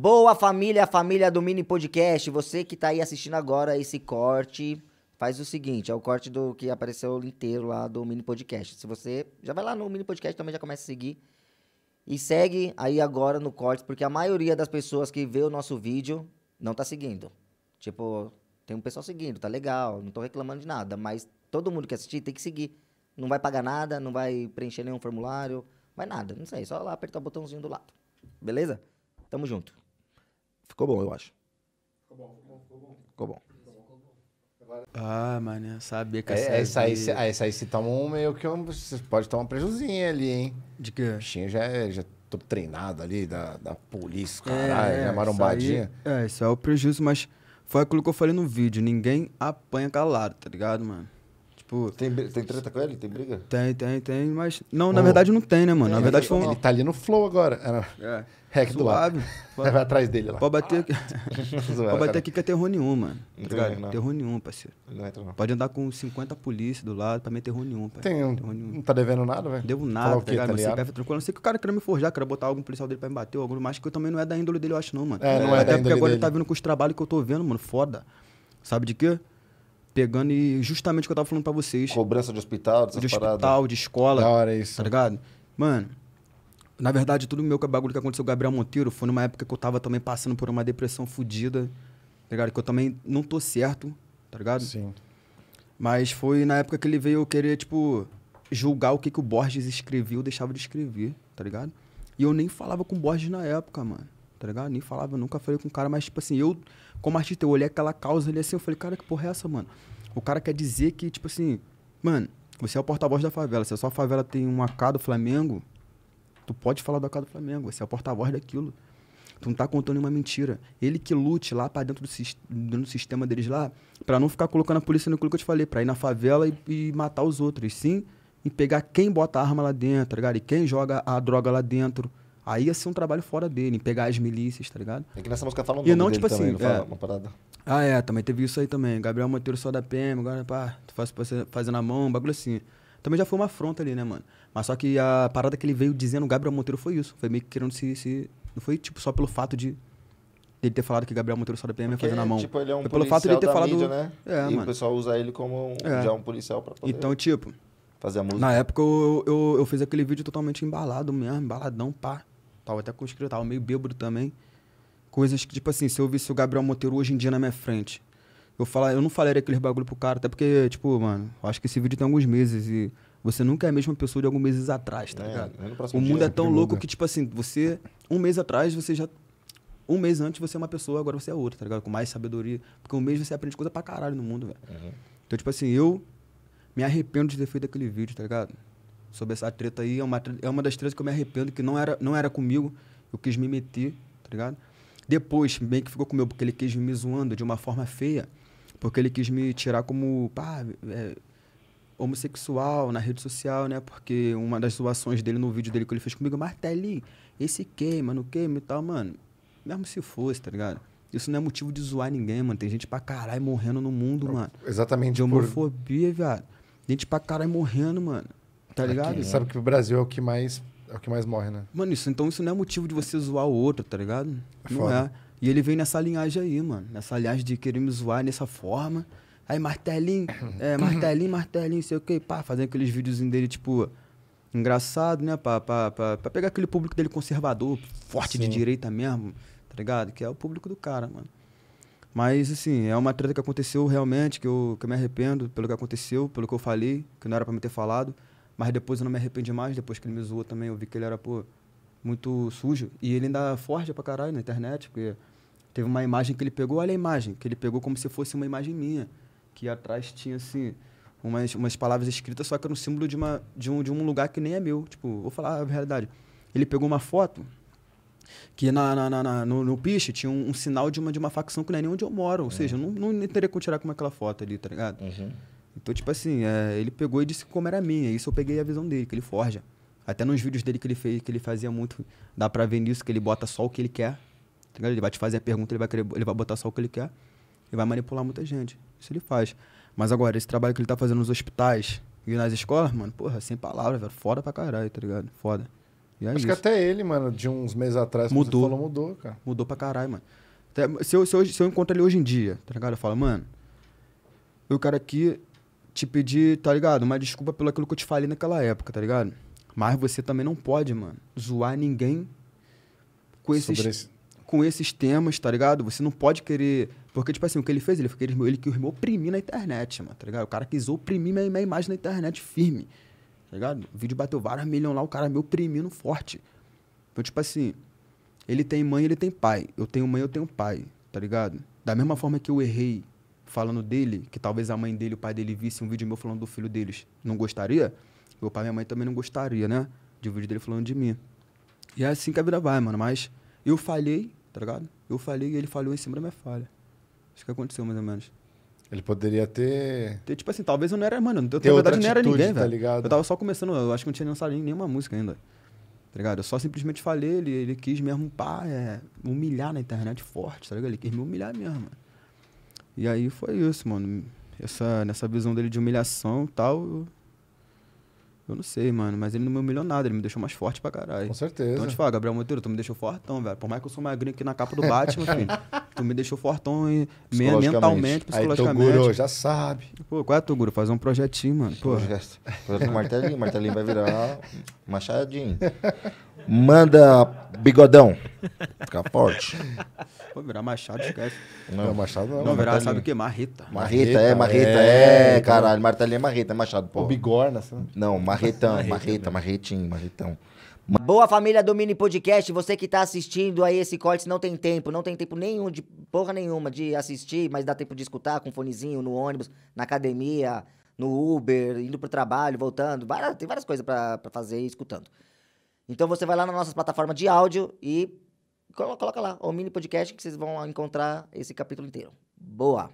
Boa família, família do Mini Podcast. Você que tá aí assistindo agora esse corte, faz o seguinte, é o corte do que apareceu inteiro lá do Mini Podcast. Se você já vai lá no Mini Podcast também já começa a seguir e segue aí agora no corte, porque a maioria das pessoas que vê o nosso vídeo não tá seguindo. Tipo, tem um pessoal seguindo, tá legal, não tô reclamando de nada, mas todo mundo que assistir tem que seguir. Não vai pagar nada, não vai preencher nenhum formulário, vai nada, não sei, só lá apertar o botãozinho do lado. Beleza? Tamo junto. Ficou bom, eu acho. Ficou bom, ficou bom. Ficou bom. Ah, mano, sabia que é, essa é é aí, de... essa é aí se toma um meio que um, você pode tomar um prejuzinho ali, hein? De quê? Bichinho já é, já tô treinado ali da, da polícia, caralho, é, né? marombadinha. Aí, é, isso é o prejuízo, mas foi aquilo que eu falei no vídeo, ninguém apanha calado, tá ligado, mano? Tipo. Tem, tem treta com ele? Tem briga? Tem, tem, tem, mas. Não, oh. na verdade não tem, né, mano? na é, verdade ele, foi um... Ele tá ali no flow agora. É. Hack é, do lado. Pode... Vai atrás dele lá. Pode bater aqui. Pode bater aqui que é terror nenhum, mano. Tá não tá Terror nenhum, parceiro. Não Pode andar com 50 polícia do lado, pra mim é terror nenhum, parceiro. Tem, terror nenhum. Não tá devendo nada, velho? Devo nada, Falar tá, tá ligado? Tá tranquilo. não sei que o cara quer me forjar, quer botar algum policial dele pra me bater ou algum, mas que eu também não é da índole dele, eu acho, não, mano. É, não é, é Até da porque agora dele. ele tá vindo com os trabalhos que eu tô vendo, mano. Foda. Sabe de quê? pegando e justamente o que eu tava falando para vocês. Cobrança de hospital, dessas De hospital, de escola. Da hora isso. Tá ligado? Mano, na verdade, tudo meu que é bagulho que aconteceu com o Gabriel Monteiro foi numa época que eu tava também passando por uma depressão fodida, tá ligado? Que eu também não tô certo, tá ligado? Sim. Mas foi na época que ele veio querer, tipo, julgar o que, que o Borges escreveu ou deixava de escrever, tá ligado? E eu nem falava com o Borges na época, mano tá ligado? Nem falava, nunca falei com o cara, mas, tipo assim, eu, como artista, eu olhei aquela causa ali assim, eu falei, cara, que porra é essa, mano? O cara quer dizer que, tipo assim, mano, você é o porta-voz da favela. Se a sua favela tem um AK do Flamengo, tu pode falar do AK do Flamengo, você é o porta-voz daquilo. Tu não tá contando nenhuma mentira. Ele que lute lá para dentro, dentro do, sistema deles lá, para não ficar colocando a polícia no que eu te falei, pra ir na favela e, e matar os outros. Sim, e pegar quem bota a arma lá dentro, tá ligado? E quem joga a droga lá dentro. Aí ia ser um trabalho fora dele, em pegar as milícias, tá ligado? É que nessa música fala um nome e não, tipo assim, também, assim, não é... uma parada. Ah, é, também teve isso aí também. Gabriel Monteiro só da PM, agora, pá, tu faz, fazendo a mão, um bagulho assim. Também já foi uma afronta ali, né, mano? Mas só que a parada que ele veio dizendo, o Gabriel Monteiro, foi isso. Foi meio que querendo se, se. Não foi, tipo, só pelo fato de ele ter falado que Gabriel Monteiro só da PM ia fazendo a mão. Tipo, ele é um pelo fato de ele ter falado. Mídia, né? É, e mano. o pessoal usa ele como um, é. já um policial pra poder. Então, tipo. Fazer a música. Na época eu, eu, eu fiz aquele vídeo totalmente embalado mesmo, embaladão, pá. Tava até com escrito, tava meio bêbado também. Coisas que, tipo assim, se eu visse o Gabriel Monteiro hoje em dia na minha frente, eu, falar, eu não falaria aqueles bagulho pro cara, até porque, tipo, mano, acho que esse vídeo tem alguns meses e você nunca é a mesma pessoa de alguns meses atrás, tá é, ligado? É o mundo é tão louco muda. que, tipo assim, você, um mês atrás, você já. Um mês antes você é uma pessoa, agora você é outra, tá ligado? Com mais sabedoria. Porque um mês você aprende coisa pra caralho no mundo, velho. Uhum. Então, tipo assim, eu me arrependo de ter feito aquele vídeo, tá ligado? sobre essa treta aí. É uma, é uma das tretas que eu me arrependo, que não era, não era comigo. Eu quis me meter, tá ligado? Depois, bem que ficou comigo, porque ele quis me zoando de uma forma feia. Porque ele quis me tirar como, pá, é, homossexual na rede social, né? Porque uma das zoações dele no vídeo dele que ele fez comigo, Martelinho, esse queima, não queima e tal, mano. Mesmo se fosse, tá ligado? Isso não é motivo de zoar ninguém, mano. Tem gente pra caralho morrendo no mundo, mano. Exatamente. De homofobia, por... viado. Gente pra caralho morrendo, mano. Tá ligado? Aqui, sabe né? que o Brasil é o que mais é o que mais morre, né? Mano, isso, então isso não é motivo de você zoar o outro, tá ligado? É não é. E ele vem nessa linhagem aí, mano. Nessa linhagem de querer me zoar nessa forma. Aí martelinho, é, martelinho, martelinho, sei o que, pá, fazendo aqueles videozinhos dele, tipo, engraçado, né? Pra, pra, pra, pra pegar aquele público dele conservador, forte Sim. de direita mesmo, tá ligado? Que é o público do cara, mano. Mas, assim, é uma treta que aconteceu realmente, que eu, que eu me arrependo pelo que aconteceu, pelo que eu falei, que não era pra me ter falado. Mas depois eu não me arrependi mais, depois que ele me zoou também, eu vi que ele era, pô, muito sujo. E ele ainda forja pra caralho na internet, porque teve uma imagem que ele pegou, olha a imagem, que ele pegou como se fosse uma imagem minha, que atrás tinha, assim, umas, umas palavras escritas, só que era um símbolo de, uma, de, um, de um lugar que nem é meu. Tipo, vou falar a realidade. Ele pegou uma foto que na, na, na, na no, no piche tinha um, um, sinal de uma, de uma facção que não é nem onde eu moro. Ou uhum. seja, eu não, não teria como tirar como aquela foto ali, tá ligado? Uhum. Então, tipo assim, é, ele pegou e disse como era minha. Isso eu peguei a visão dele, que ele forja. Até nos vídeos dele que ele fez, que ele fazia muito, dá pra ver nisso, que ele bota só o que ele quer. Tá ele vai te fazer a pergunta, ele vai, querer, ele vai botar só o que ele quer. Ele vai manipular muita gente. Isso ele faz. Mas agora, esse trabalho que ele tá fazendo nos hospitais e nas escolas, mano, porra, sem palavras, velho. Foda pra caralho, tá ligado? Foda. É Acho isso. que até ele, mano, de uns meses atrás, mudou. Falou, mudou, cara. Mudou pra caralho, mano. Até, se eu, se, eu, se eu encontro ele hoje em dia, tá ligado? Eu falo, mano, eu quero aqui te pedir, tá ligado? Uma desculpa pelo aquilo que eu te falei naquela época, tá ligado? Mas você também não pode, mano, zoar ninguém com esses, esse... com esses temas, tá ligado? Você não pode querer. Porque, tipo assim, o que ele fez, ele, ele, ele quis me oprimir na internet, mano, tá ligado? O cara quis oprimir minha, minha imagem na internet firme, tá ligado? O vídeo bateu vários milhões lá, o cara me oprimindo forte. Então, tipo assim, ele tem mãe, ele tem pai. Eu tenho mãe, eu tenho pai, tá ligado? Da mesma forma que eu errei falando dele, que talvez a mãe dele, o pai dele visse um vídeo meu falando do filho deles, não gostaria? Meu pai e minha mãe também não gostaria, né? De um vídeo dele falando de mim. E é assim que a vida vai, mano. Mas eu falhei, tá ligado? Eu falhei e ele falhou em cima da minha falha. Acho que aconteceu, mais ou menos. Ele poderia ter. ter tipo assim, talvez eu não era, mano. Eu, na verdade, atitude, não era ninguém, tá velho. Ligado? Eu tava só começando, eu acho que não tinha lançado nenhuma música ainda. Tá ligado? Eu só simplesmente falei, ele, ele quis mesmo, pá, é, humilhar na internet forte, tá ligado? Ele quis me humilhar mesmo, mano. E aí foi isso, mano. Essa, nessa visão dele de humilhação e tal, eu, eu não sei, mano. Mas ele não me humilhou nada, ele me deixou mais forte pra caralho. Com certeza. Então, te falo, tipo, ah, Gabriel Monteiro, tu me deixou fortão, velho. Por mais que eu sou magrinho aqui na capa do Batman, filho tu me deixou fortão e mentalmente, psicologicamente. Aí Toguro, já sabe. Pô, qual é, Toguro? Fazer um projetinho, mano. Pô. Projeto. martelinho. Martelinho vai virar machadinho. Manda bigodão. Fica forte. Pô, virar machado, esquece. Não, não machado não. Não, virar, sabe o que? Marreta. Marreta, é, marreta, é, é, é então. caralho. Martelinho é marreta, é machado, pô. Ou bigorna, sabe? Não, marretão, marreta, né? marretinho, marretão. Boa família do Mini Podcast, você que tá assistindo aí esse corte, não tem tempo, não tem tempo nenhum de porra nenhuma de assistir, mas dá tempo de escutar com fonezinho no ônibus, na academia, no Uber, indo pro trabalho, voltando, várias, tem várias coisas para fazer escutando. Então você vai lá na nossa plataforma de áudio e coloca, coloca lá o Mini Podcast que vocês vão encontrar esse capítulo inteiro. Boa.